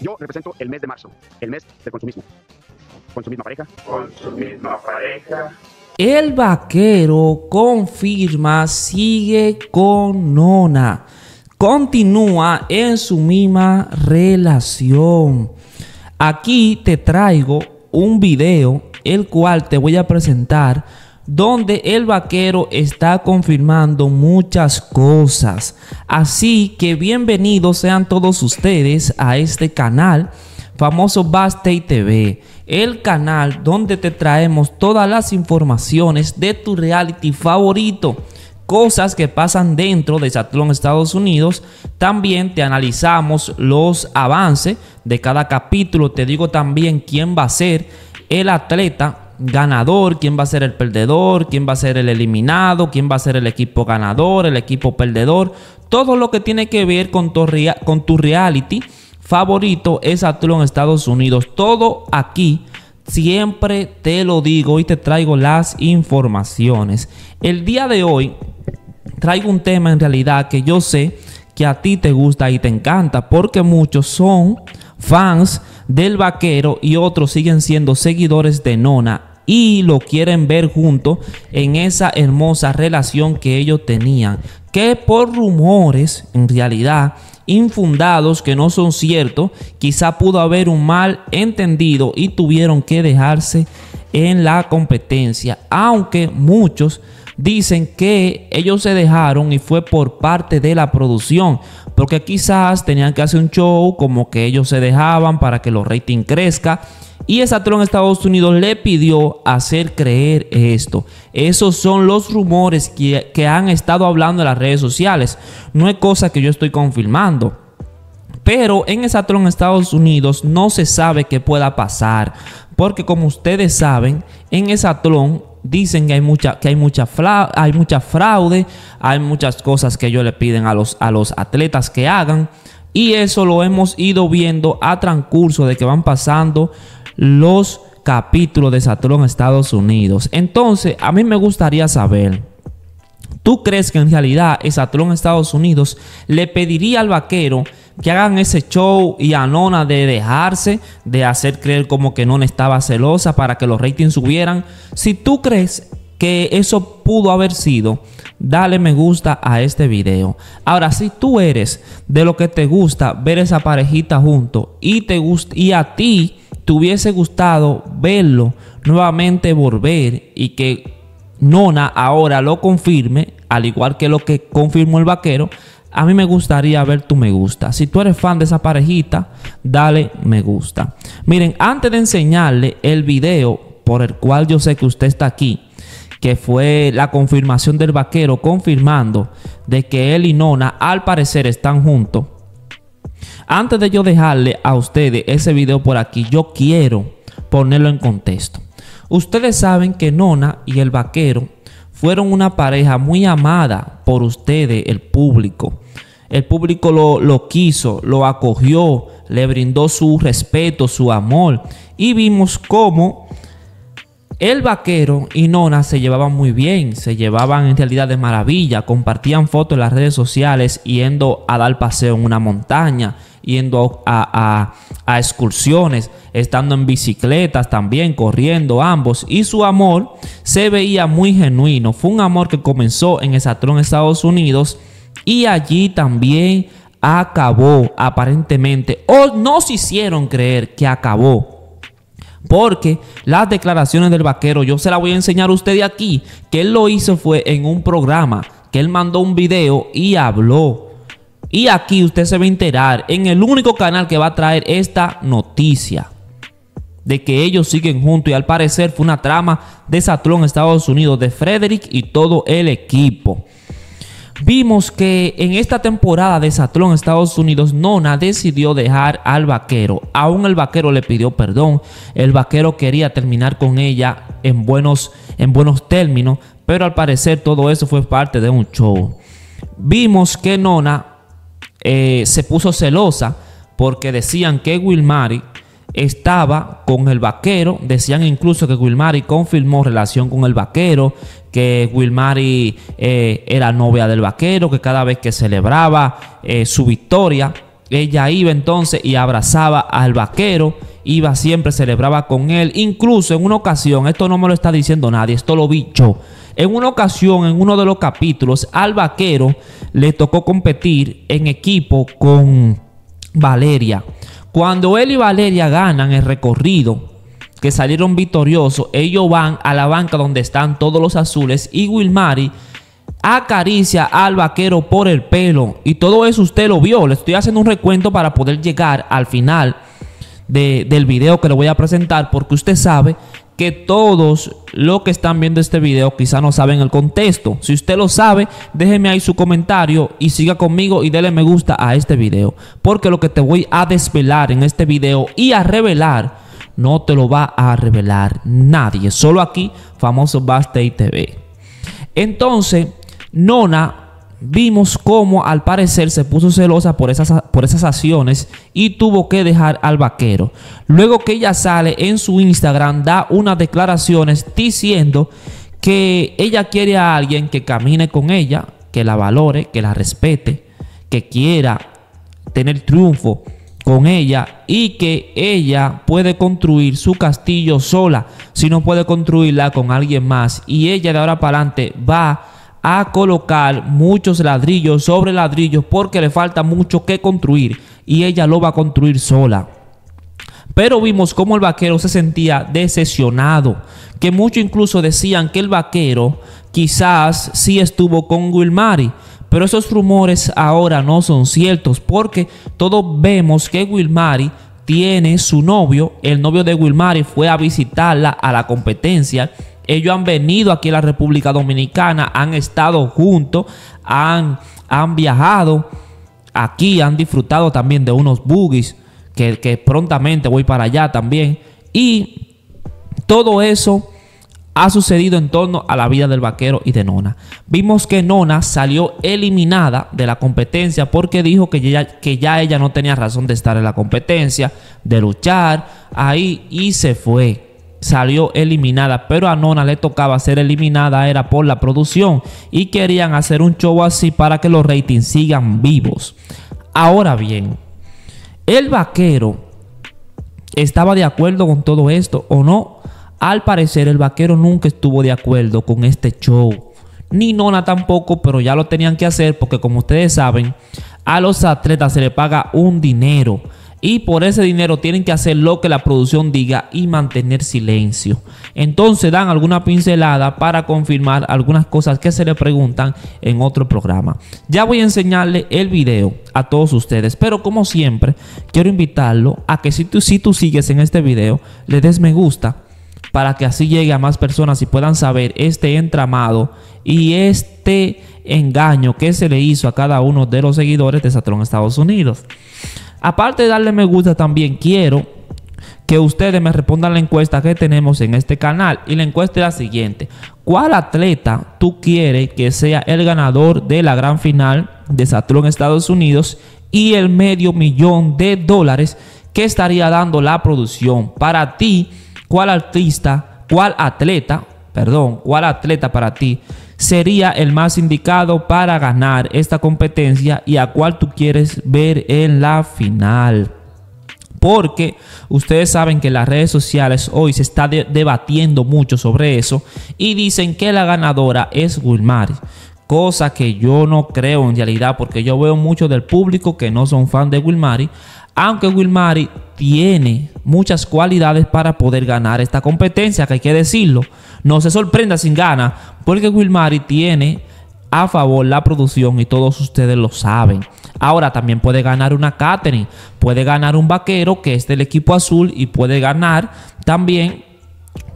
Yo represento el mes de marzo, el mes del consumismo. Con su misma pareja. Con su misma pareja. El vaquero confirma, sigue con Nona. Continúa en su misma relación. Aquí te traigo un video, el cual te voy a presentar donde el vaquero está confirmando muchas cosas. Así que bienvenidos sean todos ustedes a este canal famoso Baste TV, el canal donde te traemos todas las informaciones de tu reality favorito. Cosas que pasan dentro de Satlón Estados Unidos. También te analizamos los avances de cada capítulo. Te digo también quién va a ser el atleta ganador, quién va a ser el perdedor, quién va a ser el eliminado, quién va a ser el equipo ganador, el equipo perdedor. Todo lo que tiene que ver con tu, reality favorito es Atlanta Estados Unidos. Todo aquí. Siempre te lo digo y te traigo las informaciones. El día de hoy traigo un tema en realidad que yo sé que a ti te gusta y te encanta porque muchos son fans del vaquero y otros siguen siendo seguidores de Nona y lo quieren ver juntos en esa hermosa relación que ellos tenían, que por rumores, en realidad, infundados que no son ciertos, quizá pudo haber un mal entendido y tuvieron que dejarse en la competencia, aunque muchos dicen que ellos se dejaron y fue por parte de la producción, porque quizás tenían que hacer un show como que ellos se dejaban para que los ratings crezca. Y tron Estados Unidos le pidió hacer creer esto. Esos son los rumores que, han estado hablando en las redes sociales. No es cosa que yo estoy confirmando. Pero en tron Estados Unidos no se sabe qué pueda pasar. Porque como ustedes saben, en tron dicen que hay mucha, que hay mucha, hay mucha fraude, hay muchas cosas que ellos le piden a los, a los atletas que hagan. Y eso lo hemos ido viendo a transcurso de que van pasando los capítulos de satrón Estados Unidos. Entonces, a mí me gustaría saber, ¿tú crees que en realidad Saturn Estados Unidos le pediría al vaquero que hagan ese show y a Nona de dejarse, de hacer creer como que Nona estaba celosa para que los ratings subieran. Si tú crees que eso pudo haber sido, dale me gusta a este video. Ahora, si tú eres de lo que te gusta ver esa parejita junto y, te gust y a ti te hubiese gustado verlo nuevamente volver y que Nona ahora lo confirme, al igual que lo que confirmó el vaquero, a mí me gustaría ver tu me gusta. Si tú eres fan de esa parejita, dale me gusta. Miren, antes de enseñarle el video por el cual yo sé que usted está aquí, que fue la confirmación del vaquero confirmando de que él y Nona al parecer están juntos. Antes de yo dejarle a ustedes ese video por aquí, yo quiero ponerlo en contexto. Ustedes saben que Nona y el vaquero fueron una pareja muy amada por ustedes, el público. El público lo, quiso, lo acogió, le brindó su respeto, su amor. Y vimos cómo el vaquero y Nona se llevaban muy bien, se llevaban en realidad de maravilla, compartían fotos en las redes sociales yendo a dar paseo en una montaña, yendo a, excursiones, estando en bicicletas también, corriendo ambos. Y su amor se veía muy genuino, fue un amor que comenzó en Esatrón, Estados Unidos, y allí también acabó aparentemente, o nos hicieron creer que acabó porque las declaraciones del vaquero, yo se las voy a enseñar a usted de aquí, que él lo hizo fue en un programa, que él mandó un video y habló. Y aquí usted se va a enterar en el único canal que va a traer esta noticia de que ellos siguen juntos y al parecer fue una trama de Satrón Estados Unidos, de Frederick y todo el equipo vimos que en esta temporada de satrón Estados Unidos, Nona decidió dejar al vaquero. Aún el vaquero le pidió perdón. El vaquero quería terminar con ella en buenos, en buenos términos, pero al parecer todo eso fue parte de un show. Vimos que Nona eh, se puso celosa porque decían que Wilmary estaba con el vaquero. Decían incluso que Wilmary confirmó relación con el vaquero, que Wilmary eh, era novia del vaquero, que cada vez que celebraba eh, su victoria, ella iba entonces y abrazaba al vaquero, iba siempre, celebraba con él. Incluso en una ocasión, esto no me lo está diciendo nadie, esto lo he En una ocasión, en uno de los capítulos, al vaquero le tocó competir en equipo con Valeria. Cuando él y Valeria ganan el recorrido, que salieron victoriosos, ellos van a la banca donde están todos los azules y Wilmari acaricia al vaquero por el pelo. Y todo eso usted lo vio. Le estoy haciendo un recuento para poder llegar al final del video que le voy a presentar porque usted sabe que todos los que están viendo este video quizá no saben el contexto. Si usted lo sabe, déjeme ahí su comentario y siga conmigo y déle me gusta a este video. Porque lo que te voy a desvelar en este video y a revelar no te lo va a revelar nadie. Solo aquí, famoso Basta TV. Entonces, Nona vimos cómo al parecer se puso celosa por esas, por esas acciones y tuvo que dejar al vaquero. Luego que ella sale en su Instagram, da unas declaraciones diciendo que ella quiere a alguien que camine con ella, que la valore, que la respete, que quiera tener triunfo con ella y que ella puede construir su castillo sola, si no puede construirla con alguien más. Y ella de ahora para adelante va a colocar muchos ladrillos sobre ladrillos porque le falta mucho que construir y ella lo va a construir sola. Pero vimos cómo el vaquero se sentía decepcionado, que muchos incluso decían que el vaquero quizás sí estuvo con Wilmary pero esos rumores ahora no son ciertos porque todos vemos que Wilmary tiene su novio. El novio de Wilmary fue a visitarla a la competencia. Ellos han venido aquí a la República Dominicana, han estado juntos, han, han viajado aquí, han disfrutado también de unos boogies que, que prontamente voy para allá también. Y todo eso ha sucedido en torno a la vida del vaquero y de Nona. Vimos que Nona salió eliminada de la competencia porque dijo que ya, ella no tenía razón de estar en la competencia, de luchar ahí y se fue. Salió eliminada, pero a Nona le tocaba ser eliminada, era por la producción y querían hacer un show así para que los ratings sigan vivos. Ahora bien, el vaquero estaba de acuerdo con todo esto o no. Al parecer el vaquero nunca estuvo de acuerdo con este show. Ni Nona tampoco, pero ya lo tenían que hacer porque como ustedes saben, a los atletas se les paga un dinero. Y por ese dinero tienen que hacer lo que la producción diga y mantener silencio. Entonces dan alguna pincelada para confirmar algunas cosas que se le preguntan en otro programa. Ya voy a enseñarle el video a todos ustedes. Pero como siempre, quiero invitarlo a que si tú, si tú sigues en este video, le des me gusta para que así llegue a más personas y puedan saber este entramado y este engaño que se le hizo a cada uno de los seguidores de Satrón Estados Unidos. Aparte de darle me gusta, también quiero que ustedes me respondan la encuesta que tenemos en este canal. Y la encuesta es la siguiente. ¿Cuál atleta tú quieres que sea el ganador de la gran final de Satrón Estados Unidos y el medio millón de dólares que estaría dando la producción para ti? ¿Cuál artista, cuál atleta, perdón, cuál atleta para ti sería el más indicado para ganar esta competencia y a cuál tú quieres ver en la final? porque ustedes saben que las redes sociales hoy se está debatiendo mucho sobre eso y dicen que la ganadora es Wilmary, Cosa que yo no creo en realidad porque yo veo mucho del público que no son fan de Wilmary, Aunque Wilmary tiene muchas cualidades para poder ganar esta competencia, que hay que decirlo. No se sorprenda sin gana, porque Wilmary tiene a favor la producción y todos ustedes lo saben. Ahora también puede ganar una Catherine, puede ganar un vaquero que es del equipo azul y puede ganar también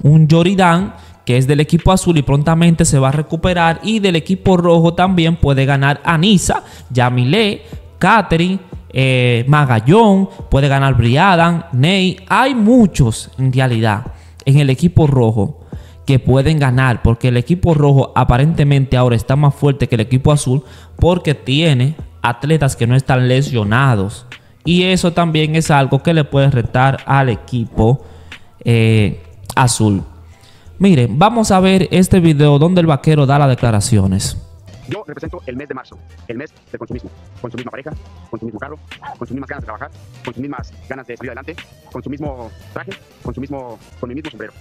un Joridan que es del equipo azul y prontamente se va a recuperar y del equipo rojo también puede ganar Anisa, Yamile, Catherine, eh, Magallón, puede ganar Briadan, Ney. Hay muchos en realidad en el equipo rojo que pueden ganar, porque el equipo rojo aparentemente ahora está más fuerte que el equipo azul, porque tiene atletas que no están lesionados. Y eso también es algo que le puede retar al equipo eh, azul. Miren, vamos a ver este video donde el vaquero da las declaraciones. Yo represento el mes de marzo, el mes del consumismo. Con su misma pareja, con su mismo carro, con sus mismas ganas de trabajar, con sus mismas ganas de salir adelante, con su mismo traje, con su mismo, con mi mismo sombrero.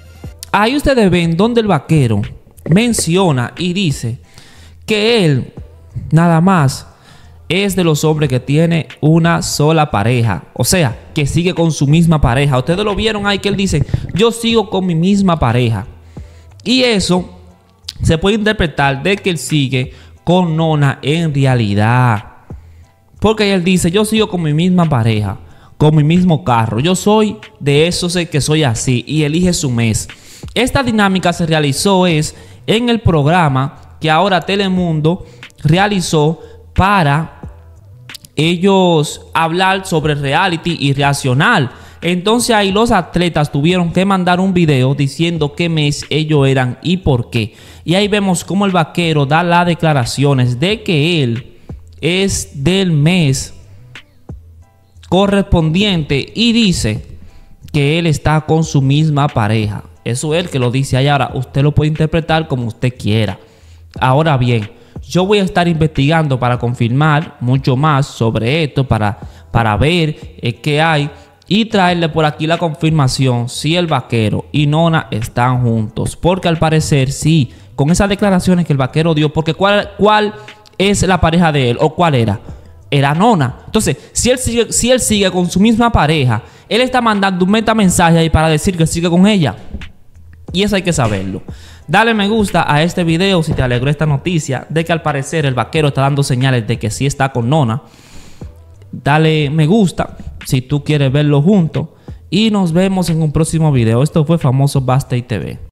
Ahí ustedes ven donde el vaquero menciona y dice que él nada más es de los hombres que tiene una sola pareja. O sea, que sigue con su misma pareja. Ustedes lo vieron ahí que él dice, yo sigo con mi misma pareja. Y eso se puede interpretar de que él sigue con Nona en realidad. Porque él dice, yo sigo con mi misma pareja, con mi mismo carro. Yo soy de eso sé que soy así y elige su mes. Esta dinámica se realizó es en el programa que ahora Telemundo realizó para ellos hablar sobre reality y racional. Entonces ahí los atletas tuvieron que mandar un video diciendo qué mes ellos eran y por qué. Y ahí vemos cómo el vaquero da las declaraciones de que él es del mes correspondiente y dice que él está con su misma pareja. Eso es el que lo dice ahí. Ahora, usted lo puede interpretar como usted quiera. Ahora bien, yo voy a estar investigando para confirmar mucho más sobre esto, para, para ver eh, qué hay y traerle por aquí la confirmación si el vaquero y Nona están juntos. Porque al parecer sí con esas declaraciones que el vaquero dio, porque cuál, cuál es la pareja de él o cuál era. Era nona. Entonces, si él, sigue, si él sigue con su misma pareja, él está mandando un meta mensaje ahí para decir que sigue con ella. Y eso hay que saberlo. Dale me gusta a este video si te alegró esta noticia de que al parecer el vaquero está dando señales de que sí está con nona. Dale me gusta si tú quieres verlo junto. Y nos vemos en un próximo video. Esto fue Famoso Basta y TV.